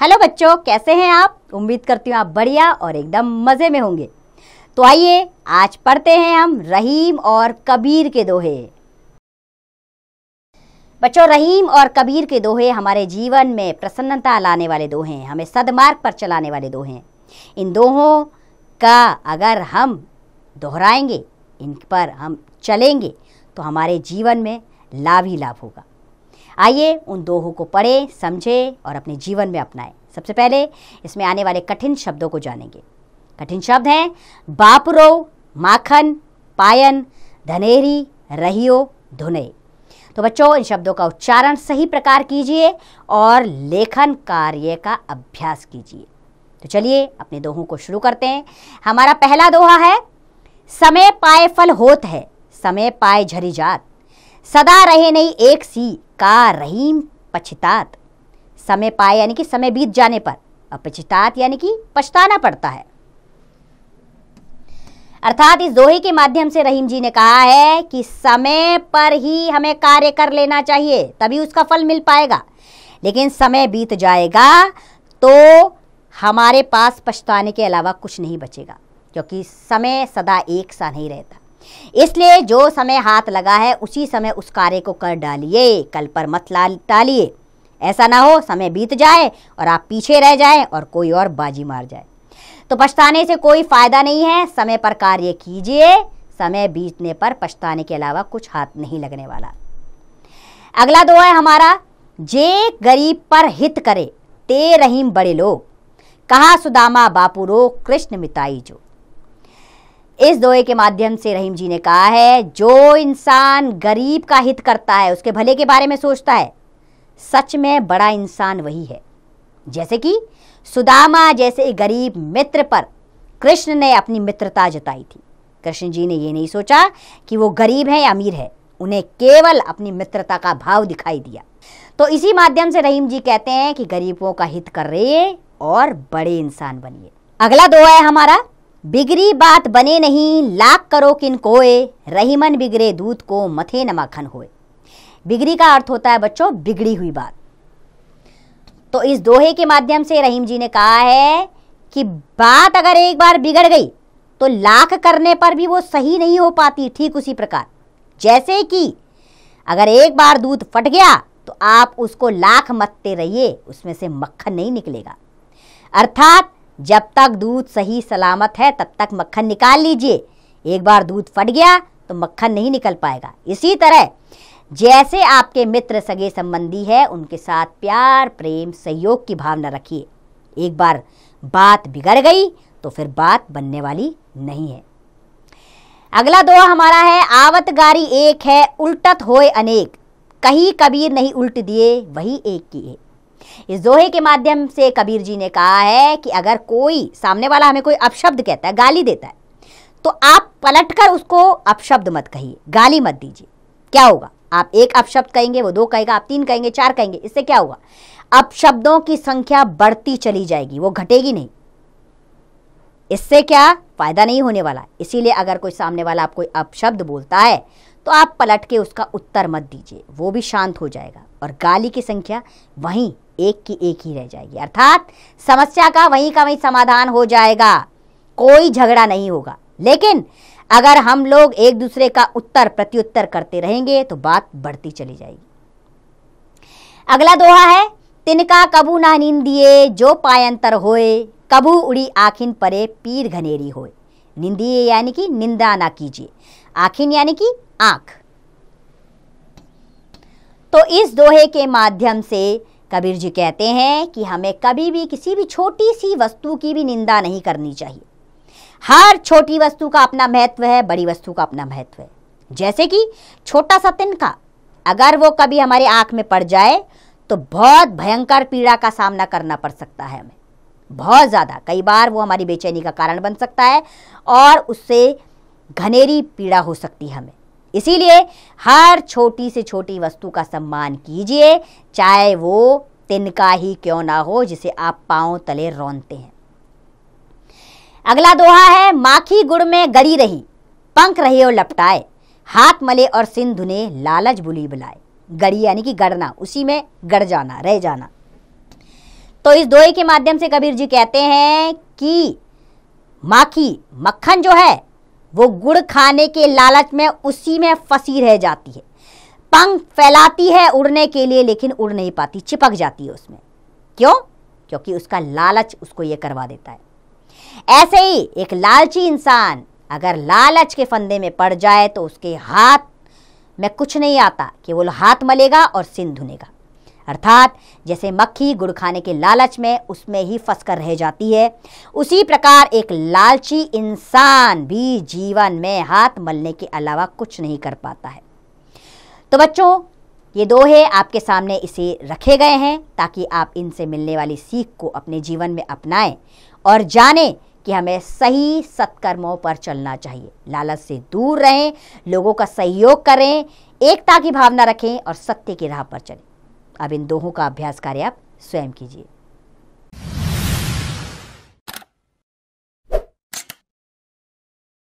hello बच्चों कैसे हैं आप उम्मीद करती हूँ आप बढ़िया और एकदम मज़े में होंगे तो आइए आज पढ़ते हैं हम रहीम और कबीर के दोहे बच्चों रहीम और कबीर के दोहे हमारे जीवन में प्रसन्नता लाने वाले दोहे हैं हमें सदमार्ग पर चलाने वाले दोहे हैं इन दोहों का अगर हम दोहराएंगे इन पर हम चलेंगे तो हमारे जीवन में लाभ ही लाभ होगा आइए उन दोहों को पढ़ें समझें और अपने जीवन में अपनाएं सबसे पहले इसमें आने वाले कठिन शब्दों को जानेंगे कठिन शब्द हैं बापरो माखन पायन धनेरी रहियो धुने तो बच्चों इन शब्दों का उच्चारण सही प्रकार कीजिए और लेखन कार्य का अभ्यास कीजिए तो चलिए अपने दोहों को शुरू करते हैं हमारा पहला दोहा है समय पाए फल होत है समय पाए झरी जात सदा रहे नहीं एक सी का रहीम पछतात समय पाए यानी कि समय बीत जाने पर और यानी कि पछताना पड़ता है अर्थात इस दोहे के माध्यम से रहीम जी ने कहा है कि समय पर ही हमें कार्य कर लेना चाहिए तभी उसका फल मिल पाएगा लेकिन समय बीत जाएगा तो हमारे पास पछताने के अलावा कुछ नहीं बचेगा क्योंकि समय सदा एक सा नहीं रहता इसलिए जो समय हाथ लगा है उसी समय उस कार्य को कर डालिए कल पर मत टालिए ऐसा ना हो समय बीत जाए और आप पीछे रह जाए और कोई और बाजी मार जाए तो पछताने से कोई फायदा नहीं है समय पर कार्य कीजिए समय बीतने पर पछताने के अलावा कुछ हाथ नहीं लगने वाला अगला दो है हमारा जे गरीब पर हित करे ते रहीम बड़े लोग कहा सुदामा बापू रो कृष्ण मिताई जो इस दोहे के माध्यम से रहीम जी ने कहा है जो इंसान गरीब का हित करता है उसके भले के बारे में सोचता है सच में बड़ा इंसान वही है जैसे कि सुदामा जैसे गरीब मित्र पर कृष्ण ने अपनी मित्रता जताई थी कृष्ण जी ने यह नहीं सोचा कि वो गरीब है या अमीर है उन्हें केवल अपनी मित्रता का भाव दिखाई दिया तो इसी माध्यम से रहीम जी कहते हैं कि गरीबों का हित कर रहे और बड़े इंसान बनिए अगला दो है हमारा बिगरी बात बने नहीं लाख करो किन कोए रहीमन बिगड़े दूध को मथे न माखन होए बिगरी का अर्थ होता है बच्चों बिगड़ी हुई बात तो इस दोहे के माध्यम से रहीम जी ने कहा है कि बात अगर एक बार बिगड़ गई तो लाख करने पर भी वो सही नहीं हो पाती ठीक उसी प्रकार जैसे कि अगर एक बार दूध फट गया तो आप उसको लाख मत्ते रहिए उसमें से मक्खन नहीं निकलेगा अर्थात जब तक दूध सही सलामत है तब तक मक्खन निकाल लीजिए एक बार दूध फट गया तो मक्खन नहीं निकल पाएगा इसी तरह जैसे आपके मित्र सगे संबंधी है उनके साथ प्यार प्रेम सहयोग की भावना रखिए एक बार बात बिगड़ गई तो फिर बात बनने वाली नहीं है अगला दोहा हमारा है आवत गारी एक है उल्टत होए अनेक कहीं कबीर नहीं उल्ट दिए वही एक की एक इस दोहे के माध्यम से कबीर जी ने कहा है कि अगर कोई सामने वाला हमें कोई अपशब्द कहता है गाली देता है तो आप पलटकर उसको अपशब्द मत कहिए गाली मत दीजिए क्या होगा आप एक अपशब्द कहेंगे वो दो कहेगा आप तीन कहेंगे चार कहेंगे इससे क्या होगा अपशब्दों की संख्या बढ़ती चली जाएगी वो घटेगी नहीं इससे क्या फायदा नहीं होने वाला इसीलिए अगर कोई सामने वाला आप कोई अपशब्द बोलता है तो आप पलट के उसका उत्तर मत दीजिए वो भी शांत हो जाएगा और गाली की संख्या वहीं एक की एक ही रह जाएगी अर्थात समस्या का वहीं का वहीं समाधान हो जाएगा कोई झगड़ा नहीं होगा लेकिन अगर हम लोग एक दूसरे का उत्तर प्रत्युत्तर करते रहेंगे तो बात बढ़ती चली जाएगी अगला दोहा है तिनका कबू ना निंदिए जो पायंतर होए कबू उड़ी आखिन परे पीर घनेरी होए निंदिए यानी कि निंदा ना कीजिए आखिन यानी कि आंख तो इस दोहे के माध्यम से कबीर जी कहते हैं कि हमें कभी भी किसी भी छोटी सी वस्तु की भी निंदा नहीं करनी चाहिए हर छोटी वस्तु का अपना महत्व है बड़ी वस्तु का अपना महत्व है जैसे कि छोटा सा तिनका अगर वो कभी हमारे आँख में पड़ जाए तो बहुत भयंकर पीड़ा का सामना करना पड़ सकता है हमें बहुत ज़्यादा कई बार वो हमारी बेचैनी का कारण बन सकता है और उससे घनेरी पीड़ा हो सकती है हमें इसीलिए हर छोटी से छोटी वस्तु का सम्मान कीजिए चाहे वो तिनका ही क्यों ना हो जिसे आप पाओ तले रौनते हैं अगला दोहा है माखी गुड़ में गड़ी रही पंख रहे और लपटाए हाथ मले और सिंधु ने लालच बुली बुलाए गड़ी यानी कि गड़ना उसी में गड़ जाना रह जाना तो इस दोहे के माध्यम से कबीर जी कहते हैं कि माखी मक्खन जो है वो गुड़ खाने के लालच में उसी में फंसी रह जाती है पंख फैलाती है उड़ने के लिए लेकिन उड़ नहीं पाती चिपक जाती है उसमें क्यों क्योंकि उसका लालच उसको ये करवा देता है ऐसे ही एक लालची इंसान अगर लालच के फंदे में पड़ जाए तो उसके हाथ में कुछ नहीं आता केवल हाथ मलेगा और सिंध धुनेगा अर्थात जैसे मक्खी गुड़ खाने के लालच में उसमें ही फंसकर रह जाती है उसी प्रकार एक लालची इंसान भी जीवन में हाथ मलने के अलावा कुछ नहीं कर पाता है तो बच्चों ये दोहे आपके सामने इसे रखे गए हैं ताकि आप इनसे मिलने वाली सीख को अपने जीवन में अपनाएं और जानें कि हमें सही सत्कर्मों पर चलना चाहिए लालच से दूर रहें लोगों का सहयोग करें एकता की भावना रखें और सत्य की राह पर चलें अब इन दोहों का अभ्यास कार्य आप स्वयं कीजिए